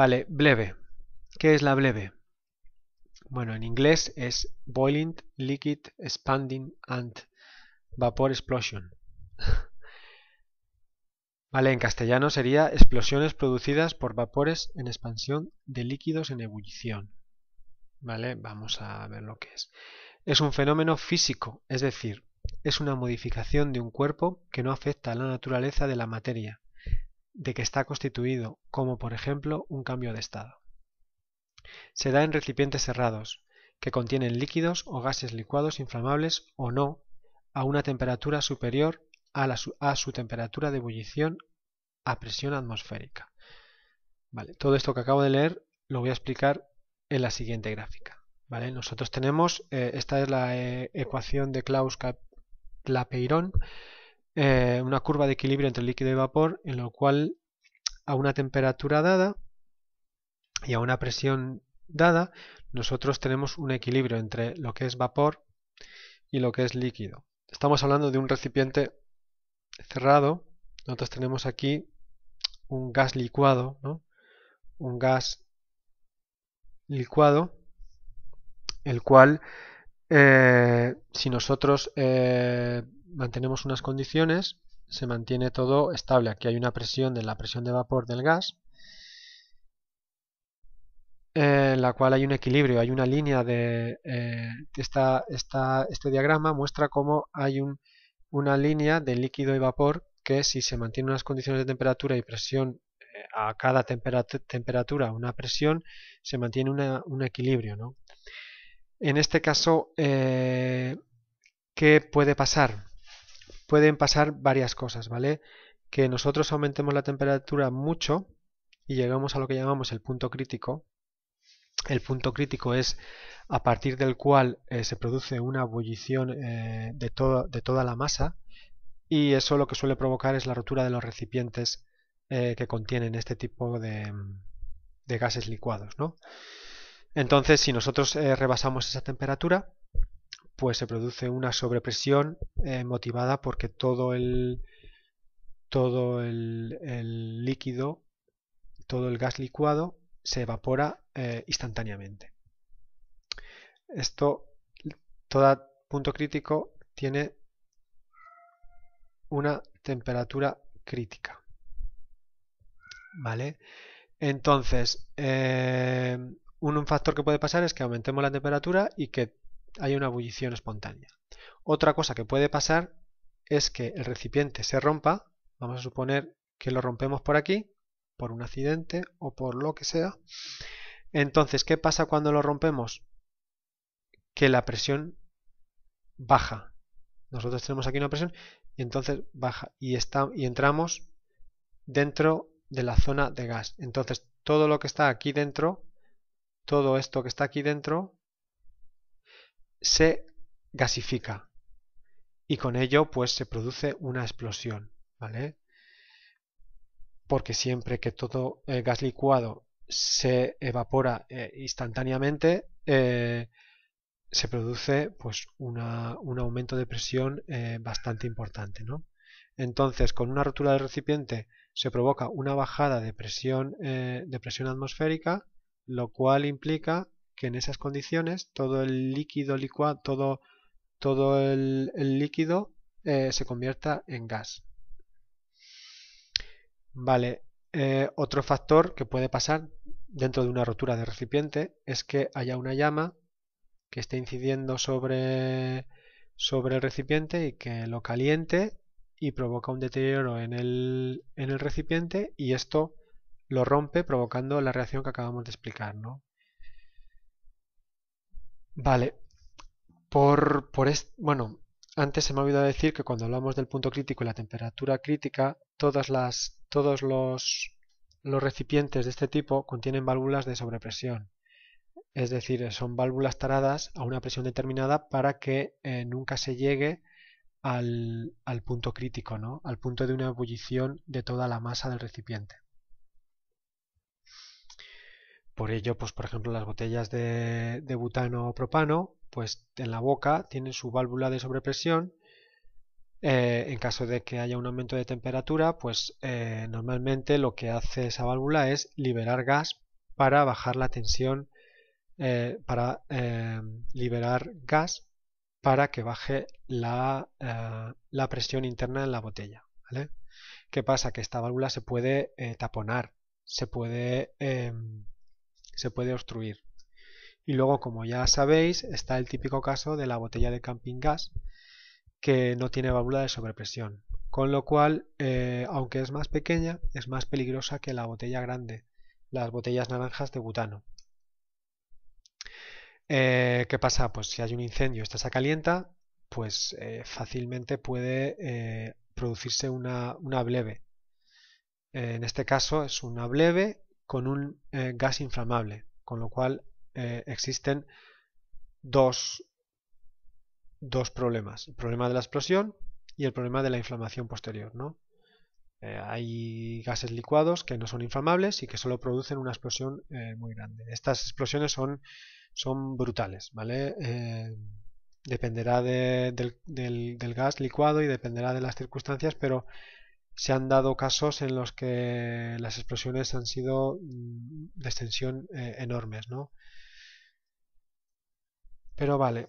Vale, bleve. ¿Qué es la bleve? Bueno, en inglés es Boiling Liquid Expanding and Vapor Explosion. Vale, en castellano sería explosiones producidas por vapores en expansión de líquidos en ebullición. Vale, vamos a ver lo que es. Es un fenómeno físico, es decir, es una modificación de un cuerpo que no afecta a la naturaleza de la materia, de que está constituido, como por ejemplo un cambio de estado. Se da en recipientes cerrados, que contienen líquidos o gases licuados inflamables o no a una temperatura superior a, la su a su temperatura de ebullición a presión atmosférica. Vale, todo esto que acabo de leer lo voy a explicar en la siguiente gráfica. ¿vale? Nosotros tenemos, eh, esta es la eh, ecuación de Klaus Clapeyron, eh, una curva de equilibrio entre líquido y vapor, en lo cual a una temperatura dada y a una presión dada, nosotros tenemos un equilibrio entre lo que es vapor y lo que es líquido. Estamos hablando de un recipiente cerrado. Nosotros tenemos aquí un gas licuado, un gas licuado, el cual eh, si nosotros eh, mantenemos unas condiciones, se mantiene todo estable. Aquí hay una presión de la presión de vapor del gas, eh, en la cual hay un equilibrio, hay una línea de eh, esta, este diagrama muestra cómo hay una línea de líquido y vapor que si se mantienen unas condiciones de temperatura y presión eh, a cada temperatura, una presión, se mantiene un equilibrio. ¿no? En este caso, ¿qué puede pasar? pueden pasar varias cosas, ¿vale? Que nosotros aumentemos la temperatura mucho y llegamos a lo que llamamos el punto crítico. El punto crítico es a partir del cual eh, se produce una ebullición eh, de, toda la masa y eso lo que suele provocar es la rotura de los recipientes eh, que contienen este tipo de, gases licuados. ¿no? Entonces, si nosotros rebasamos esa temperatura, pues se produce una sobrepresión eh, motivada porque todo el todo el, líquido, todo el gas licuado se evapora eh, instantáneamente. Esto, todo punto crítico tiene una temperatura crítica. ¿Vale? Entonces, eh, un factor que puede pasar es que aumentemos la temperatura y que hay una ebullición espontánea. Otra cosa que puede pasar es que el recipiente se rompa, vamos a suponer que lo rompemos por aquí, por un accidente o por lo que sea. Entonces, ¿qué pasa cuando lo rompemos? Que la presión baja. Nosotros tenemos aquí una presión y entonces baja y, está, y entramos dentro de la zona de gas. Entonces, todo lo que está aquí dentro, todo esto que está aquí dentro, se gasifica y con ello pues se produce una explosión, ¿vale? Porque siempre que todo el gas licuado se evapora eh, instantáneamente, eh, se produce pues un aumento de presión eh, bastante importante, Entonces, con una rotura del recipiente se provoca una bajada de de presión atmosférica, lo cual implica que en esas condiciones todo el líquido todo, todo el, líquido eh, se convierta en gas. Vale, eh, otro factor que puede pasar dentro de una rotura de recipiente es que haya una llama que esté incidiendo sobre, sobre el recipiente y que lo caliente y provoca un deterioro en el, en el recipiente y esto lo rompe provocando la reacción que acabamos de explicar, ¿no? Vale. Por, bueno, antes se me ha olvidado decir que cuando hablamos del punto crítico y la temperatura crítica, todos los, recipientes de este tipo contienen válvulas de sobrepresión. Es decir, son válvulas taradas a una presión determinada para que eh, nunca se llegue al, al punto crítico, ¿no? al punto de una ebullición de toda la masa del recipiente. Por ello, pues por ejemplo, las botellas de, butano o propano, pues en la boca tienen su válvula de sobrepresión. Eh, en caso de que haya un aumento de temperatura, pues eh, normalmente lo que hace esa válvula es liberar gas para bajar la tensión, eh, para liberar gas para que baje la, presión interna en la botella. ¿Qué pasa? Que esta válvula se puede taponar, se puede em, se puede obstruir. Y luego, como ya sabéis, está el típico caso de la botella de camping gas que no tiene válvula de sobrepresión. Con lo cual, eh, aunque es más pequeña, es más peligrosa que la botella grande, las botellas naranjas de butano. Eh, ¿Qué pasa? Pues si hay un incendio, esta se calienta, pues eh, fácilmente puede producirse una, una bleve. en este caso es una bleve con un eh, gas inflamable, con lo cual eh, existen dos, problemas, el problema de la explosión y el problema de la inflamación posterior. ¿no? Eh, hay gases licuados que no son inflamables y que solo producen una explosión muy grande. Estas explosiones son, son brutales, ¿vale? dependerá del, del, del gas licuado y dependerá de las circunstancias, pero se han dado casos en los que las explosiones han sido mm, de extensión eh, enormes, ¿no? Pero vale.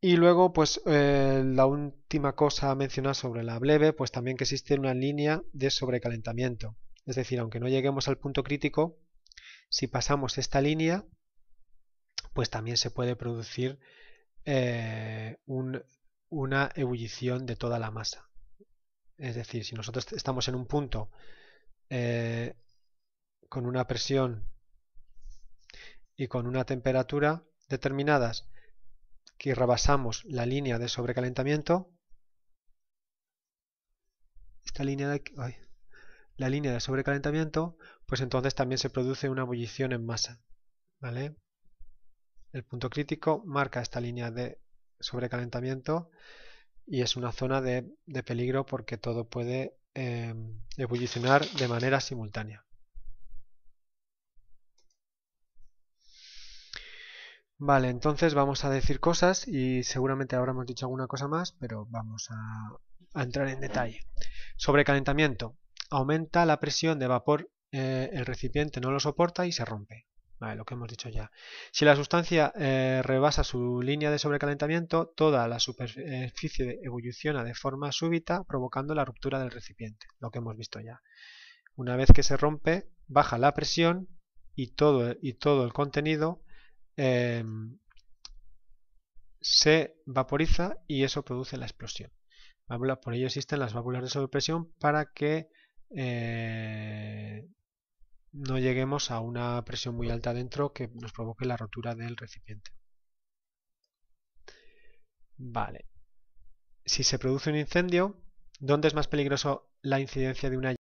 Y luego, pues eh, la última cosa a mencionar sobre la bleve, pues también que existe una línea de sobrecalentamiento. Es decir, aunque no lleguemos al punto crítico, si pasamos esta línea, pues también se puede producir eh, una ebullición de toda la masa. Es decir, si nosotros estamos en un punto eh, con una presión y con una temperatura determinadas que rebasamos la línea de sobrecalentamiento, esta línea de la línea de sobrecalentamiento, pues entonces también se produce una ebullición en masa. El punto crítico marca esta línea de sobrecalentamiento y es una zona de, peligro porque todo puede ebullicionar em, evolucionar de manera simultánea. Vale, entonces vamos a decir cosas y seguramente ahora hemos dicho alguna cosa más, pero vamos a, entrar en detalle. Sobrecalentamiento. Aumenta la presión de vapor, eh, el recipiente no lo soporta y se rompe lo que hemos dicho ya. Si la sustancia eh, rebasa su línea de sobrecalentamiento, toda la superficie evoluciona de forma súbita, provocando la ruptura del recipiente, lo que hemos visto ya. Una vez que se rompe, baja la presión y todo, y todo el contenido em, se vaporiza y eso produce la explosión. Por ello existen las válvulas de sobrepresión para que eh, no lleguemos a una presión muy alta dentro que nos provoque la rotura del recipiente. Vale. Si se produce un incendio, ¿dónde es más peligroso la incidencia de una